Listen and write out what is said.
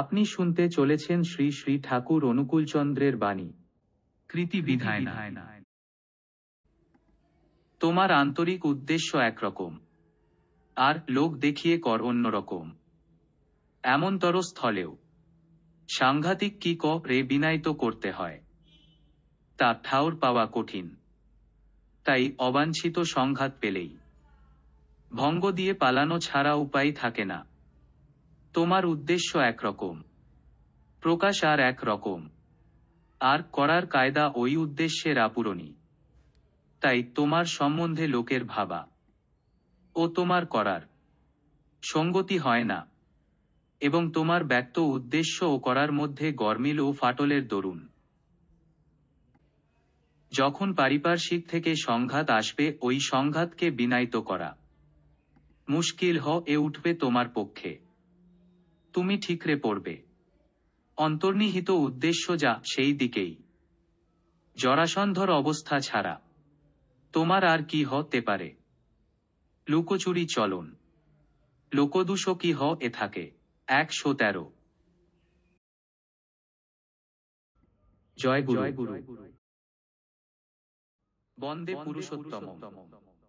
আপনি শুনতে চলেছেন শ্রী শ্রী ঠাকুর অনুকূল চন্দ্রের বাণী কৃতি বিধায় তোমার আন্তরিক উদ্দেশ্য একরকম আর লোক দেখিয়ে কর রকম এমনতর স্থলেও সাংঘাতিক কি ক রে বিনায়িত করতে হয় তা ঠাউর পাওয়া কঠিন তাই অবাঞ্ছিত সংঘাত পেলেই ভঙ্গ দিয়ে পালানো ছাড়া উপায় থাকে না তোমার উদ্দেশ্য একরকম প্রকাশ আর একরকম আর করার কায়দা ওই উদ্দেশ্যের আপূরণী তাই তোমার সম্বন্ধে লোকের ভাবা ও তোমার করার সঙ্গতি হয় না এবং তোমার ব্যক্ত উদ্দেশ্য ও করার মধ্যে গরমিল ও ফাটলের দরুন যখন পারিপার্শ্বিক থেকে সংঘাত আসবে ওই সংঘাতকে বিনায়িত করা মুশকিল হ এ উঠবে তোমার পক্ষে তুমি ঠিকরে পড়বে অন্তর্নিহিত উদ্দেশ্য যা সেই দিকেই জরাসন্ধর অবস্থা ছাড়া তোমার আর কি হতে পারে লুকোচুরি চলন লোকদূষ কি হ এ থাকে একশো তেরো জয় গুরু বন্দে পুরুষোত্তম